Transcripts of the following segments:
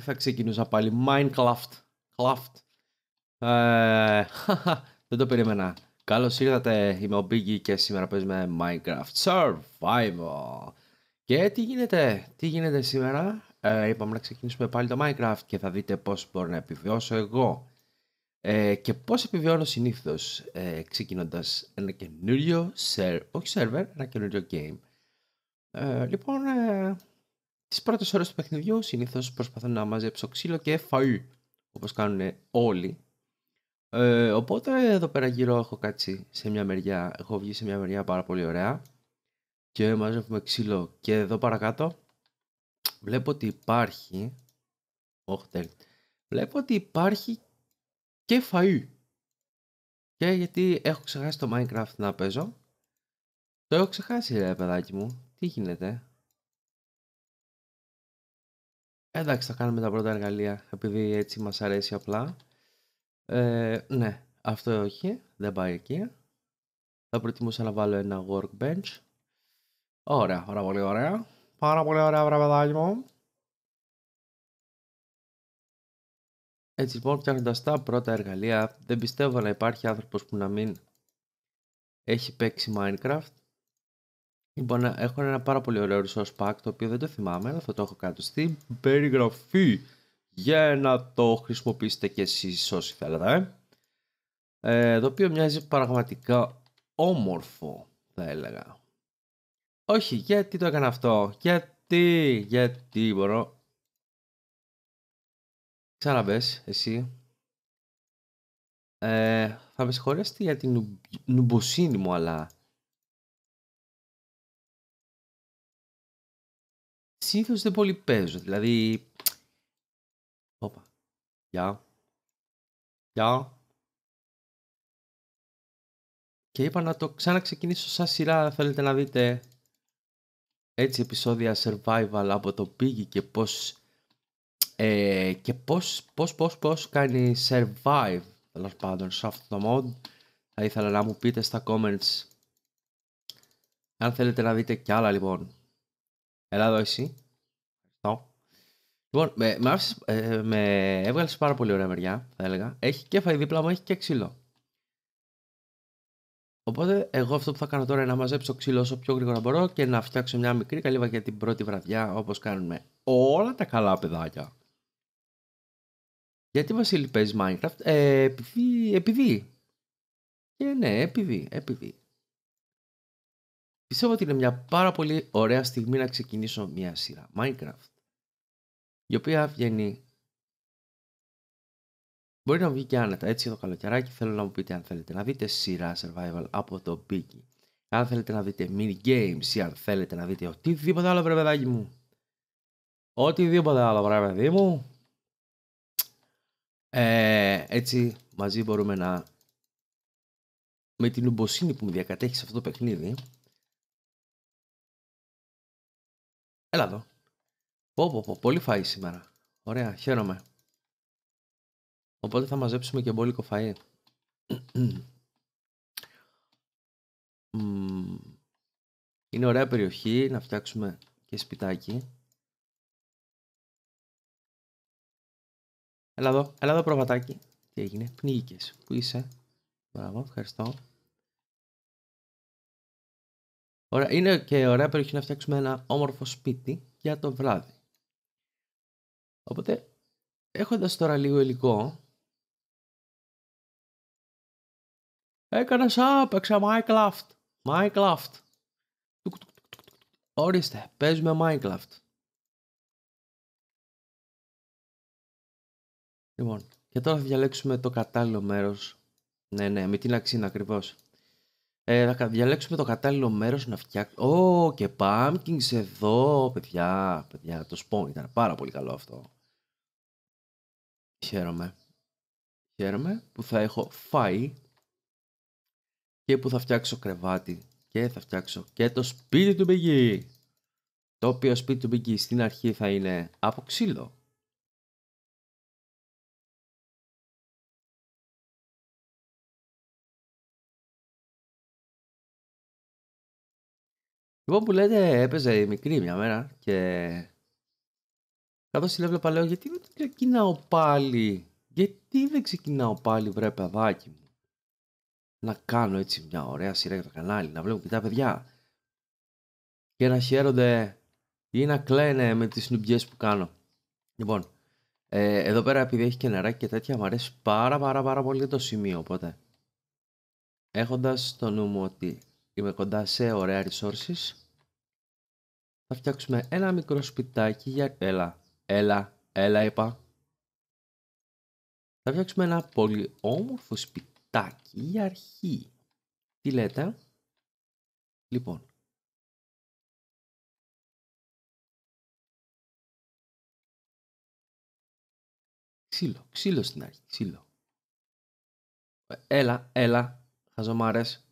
θα ξεκινούσα πάλι. Minecraft. Craft. Ε, δεν το περίμενα. Καλώς ήρθατε. Είμαι ο Biggie και σήμερα παίζουμε Minecraft Survival. Και τι γίνεται, τι γίνεται σήμερα. Ε, είπαμε να ξεκινήσουμε πάλι το Minecraft και θα δείτε πώς μπορώ να επιβιώσω εγώ. Ε, και πώς επιβιώνω συνήθως ε, ξεκινώντας ένα καινούριο, server, όχι server, ένα καινούριο game. Ε, λοιπόν, ε, τις πρώτες ώρες του παιχνιδιού συνήθως προσπαθώ να μαζέψω ξύλο και φαΐ, όπως κάνουν όλοι. Ε, οπότε εδώ πέρα γύρω έχω κάτσει σε μια μεριά, έχω βγει σε μια μεριά πάρα πολύ ωραία και μαζεύουμε ξύλο και εδώ παρακάτω βλέπω ότι υπάρχει oh, βλέπω ότι υπάρχει και φαΐ και γιατί έχω ξεχάσει το Minecraft να παίζω το έχω ξεχάσει ρε παιδάκι μου, τι γίνεται Εντάξει, θα κάνουμε τα πρώτα εργαλεία, επειδή έτσι μας αρέσει απλά. Ε, ναι, αυτό όχι, δεν πάει εκεί. Θα προτιμούσα να βάλω ένα workbench. Ωραία, ωραία, πολύ ωραία. Πάρα πολύ ωραία, βραβεδάκι μου. Έτσι λοιπόν, φτιάχνοντας τα πρώτα εργαλεία, δεν πιστεύω να υπάρχει άνθρωπος που να μην έχει παίξει Minecraft Λοιπόν, ε, έχω ένα πάρα πολύ ωραίο resource σπακ το οποίο δεν το θυμάμαι, αλλά θα το έχω κάτω στην περιγραφή για να το χρησιμοποιήσετε κι εσείς όσοι θέλετε. Ε. ε, το οποίο μοιάζει πραγματικά όμορφο, θα έλεγα. Όχι, γιατί το έκανα αυτό. Γιατί, γιατί μπορώ. Ξαναμπες, εσύ. Ε, θα με συγχωρέσετε για την νουμποσύνη μου, αλλά συνήθως δεν πολύ παίζω. Δηλαδή. Όπα. Γεια. Γεια. Και είπα να το ξαναξεκινήσω σαν σειρά. Θέλετε να δείτε έτσι επεισόδια survival από το πήγη και πώς ε, και πώς, πώς, πώς, κάνει survive τέλος πάντων σε αυτό το mod θα ήθελα να μου πείτε στα comments αν θέλετε να δείτε κι άλλα λοιπόν Έλα εσύ Λοιπόν, με, με, ε, με έβγαλες πάρα πολύ ωραία μεριά, θα έλεγα. Έχει και φαΐ δίπλα μου, έχει και ξύλο. Οπότε, εγώ αυτό που θα κάνω τώρα είναι να μαζέψω ξύλο όσο πιο γρήγορα μπορώ και να φτιάξω μια μικρή καλύβα για την πρώτη βραδιά, όπως κάνουμε όλα τα καλά παιδάκια. Γιατί Βασίλη παίζεις Minecraft, ε, επειδή, επειδή. Ε, ναι, επειδή, επειδή. Πιστεύω ότι είναι μια πάρα πολύ ωραία στιγμή να ξεκινήσω μια σειρά Minecraft η οποία βγαίνει μπορεί να βγει και άνετα έτσι το καλοκαιράκι θέλω να μου πείτε αν θέλετε να δείτε σειρά survival από το Biggie αν θέλετε να δείτε mini games ή αν θέλετε να δείτε οτιδήποτε άλλο βρε παιδάκι μου οτιδήποτε άλλο βρε παιδί μου ε, έτσι μαζί μπορούμε να με την ουμποσύνη που μου διακατέχει σε αυτό το παιχνίδι Έλα εδώ. Πω, πω, πω, πολύ φαΐ σήμερα. Ωραία, χαίρομαι. Οπότε θα μαζέψουμε και μπόλικο φαΐ. Είναι ωραία περιοχή, να φτιάξουμε και σπιτάκι. Έλα εδώ, έλα εδώ προβατάκι. Τι έγινε, πνίγηκες. Πού είσαι. Μπράβο, ευχαριστώ. Ωραία, είναι και ωραία περιοχή να φτιάξουμε ένα όμορφο σπίτι για το βράδυ. Οπότε, έχοντας τώρα λίγο υλικό, σαπ, έξα Minecraft. Minecraft. Ορίστε, παίζουμε Minecraft. Λοιπόν, και τώρα θα διαλέξουμε το κατάλληλο μέρος. Ναι, ναι, με την αξίνα ακριβώς. Ε, θα διαλέξουμε το κατάλληλο μέρος να φτιάξουμε. Ω, oh, και pumpkins εδώ, παιδιά. Παιδιά, το σπόν ήταν πάρα πολύ καλό αυτό. Χαίρομαι. Χαίρομαι που θα έχω φάει και που θα φτιάξω κρεβάτι και θα φτιάξω και το σπίτι του πηγή. Το οποίο σπίτι του πηγή στην αρχή θα είναι από ξύλο. Λοιπόν που λέτε έπαιζε η μικρή μια μέρα και καθώς την έβλεπα λέω γιατί δεν ξεκινάω πάλι, γιατί δεν ξεκινάω πάλι βρε παιδάκι μου. Να κάνω έτσι μια ωραία σειρά για το κανάλι, να βλέπω και τα παιδιά και να χαίρονται ή να κλαίνε με τις νουμπιές που κάνω. Λοιπόν, ε, εδώ πέρα επειδή έχει και νερά και τέτοια μου αρέσει πάρα πάρα πάρα πολύ το σημείο οπότε έχοντας στο νου μου ότι είμαι κοντά σε ωραία resources θα φτιάξουμε ένα μικρό σπιτάκι για... Έλα, έλα, έλα είπα. Θα φτιάξουμε ένα πολύ όμορφο σπιτάκι για αρχή. Τι λέτε? Λοιπόν. Ξύλο, ξύλο στην αρχή, ξύλο. Ε, έλα, έλα, χαζομάρες.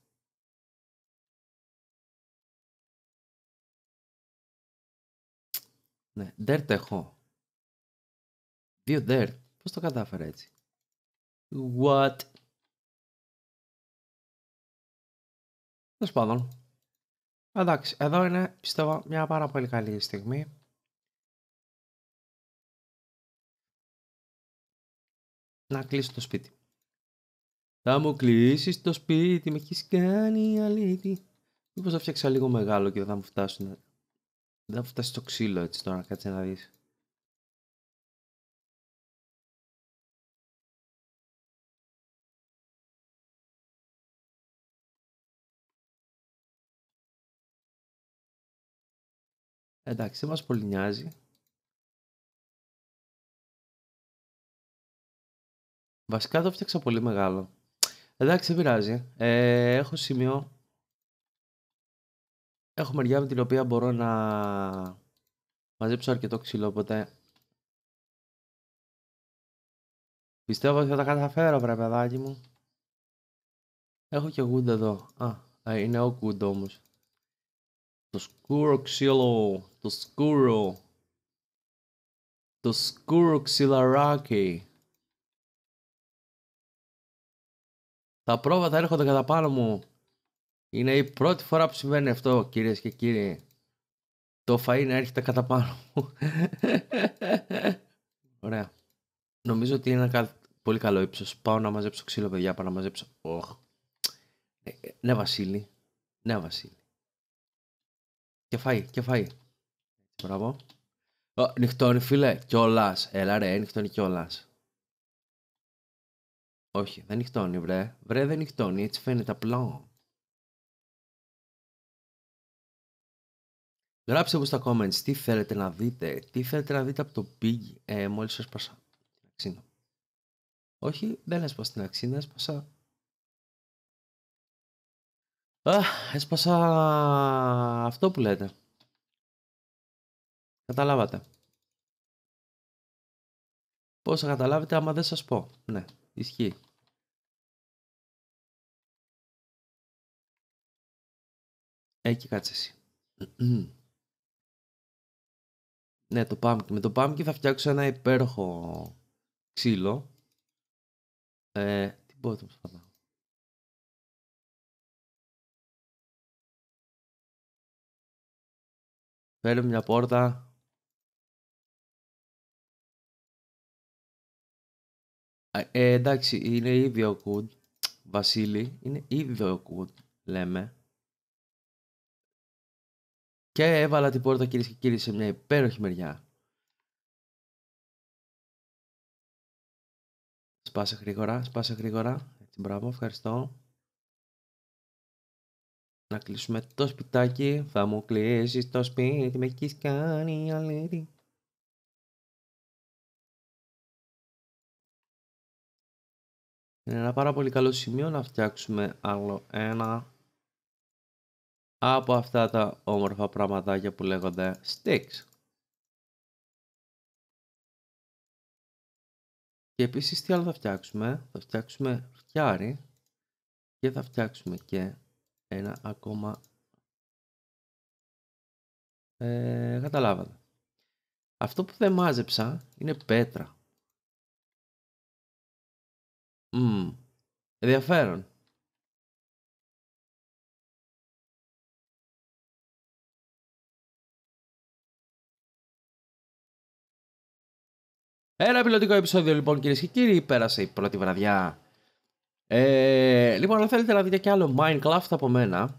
Ναι, Dirt έχω. Δύο Dirt. Πώς το κατάφερα έτσι. What. Τέλος πάντων. Εντάξει, εδώ είναι πιστεύω μια πάρα πολύ καλή στιγμή. Να κλείσω το σπίτι. Θα μου κλείσεις το σπίτι, με έχεις κάνει αλήθεια. Μήπως θα φτιάξα λίγο μεγάλο και δεν θα μου φτάσουν δεν θα φτάσει στο ξύλο έτσι τώρα, κάτσε να δεις. Εντάξει, δεν μας πολύ νοιάζει. Βασικά το φτιάξα πολύ μεγάλο. Εντάξει, δεν πειράζει. Ε, έχω σημείο Έχω μεριά με την οποία μπορώ να μαζέψω αρκετό ξύλο, οπότε... Πιστεύω ότι θα τα καταφέρω, βρε παιδάκι μου. Έχω και γούντ εδώ. Α, είναι ο γούντ όμως. Το σκούρο ξύλο, το σκούρο. Το σκούρο ξυλαράκι. Τα πρόβατα έρχονται κατά πάνω μου. Είναι η πρώτη φορά που συμβαίνει αυτό, κυρίες και κύριοι. Το φαΐ να έρχεται κατά πάνω μου. Ωραία. Νομίζω ότι είναι ένα πολύ καλό ύψος. Πάω να μαζέψω ξύλο, παιδιά. Πάω να μαζέψω. Oh. Ναι, Βασίλη. Ναι, Βασίλη. Και φαΐ, και φαΐ. Μπράβο. νυχτώνει, φίλε. Κιόλας. Έλα, ρε, νυχτώνει κιόλας. Όχι, δεν νυχτώνει, βρε. Βρε, δεν νυχτώνει. Έτσι φαίνεται απλό. Γράψτε μου στα comments τι θέλετε να δείτε, τι θέλετε να δείτε από το Big ε, μόλις έσπασα την αξίνα. Όχι, δεν έσπασα την αξίνα, έσπασα... Α, έσπασα αυτό που λέτε. Καταλάβατε. Πώς θα καταλάβετε άμα δεν σας πω. Ναι, ισχύει. Έχει κάτσε εσύ. Ναι, το pumpkin. Με το pumpkin θα φτιάξω ένα υπέροχο ξύλο. Ε, τι Φέρω μια πόρτα. Ε, εντάξει, είναι ίδιο κουντ. Βασίλη, είναι ίδιο κουντ, λέμε. Και έβαλα την πόρτα κυρίες και κύριοι σε μια υπέροχη μεριά. Σπάσε γρήγορα, σπάσε γρήγορα. Έτσι, μπράβο, ευχαριστώ. Να κλείσουμε το σπιτάκι. Θα μου κλείσει το σπίτι, με έχεις κάνει αλήτη. Είναι ένα πάρα πολύ καλό σημείο να φτιάξουμε άλλο ένα από αυτά τα όμορφα πραγματάκια που λέγονται sticks. Και επίσης τι άλλο θα φτιάξουμε, θα φτιάξουμε φτιάρι και θα φτιάξουμε και ένα ακόμα ε, καταλάβατε. Αυτό που δεν μάζεψα είναι πέτρα. Mm. Ενδιαφέρον. Ένα πιλωτικό επεισόδιο λοιπόν κυρίες και κύριοι, πέρασε η πρώτη βραδιά. Ε, λοιπόν, αν θέλετε να δείτε κι άλλο Minecraft από μένα,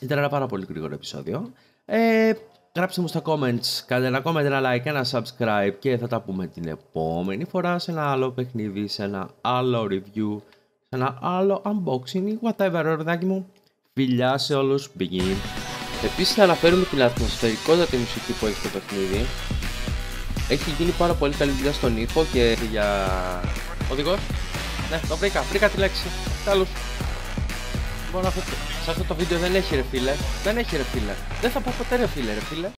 ήταν ένα πάρα πολύ γρήγορο επεισόδιο. Ε, γράψτε μου στα comments, κάντε ένα comment, ένα like, ένα subscribe και θα τα πούμε την επόμενη φορά σε ένα άλλο παιχνίδι, σε ένα άλλο review, σε ένα άλλο unboxing ή whatever, ρεδάκι μου. Φιλιά σε όλους, begin. Επίσης θα αναφέρουμε την ατμοσφαιρικότητα τη μουσική που έχει το παιχνίδι έχει γίνει πάρα πολύ καλή δουλειά στον ήχο και για... οδηγός. Ναι, το βρήκα, βρήκα τη λέξη. Τέλος. Λοιπόν, αυτό... σε αυτό το βίντεο δεν έχει ρε φίλε. Δεν έχει ρε φίλε. Δεν θα πω ποτέ ρε φίλε ρε φίλε.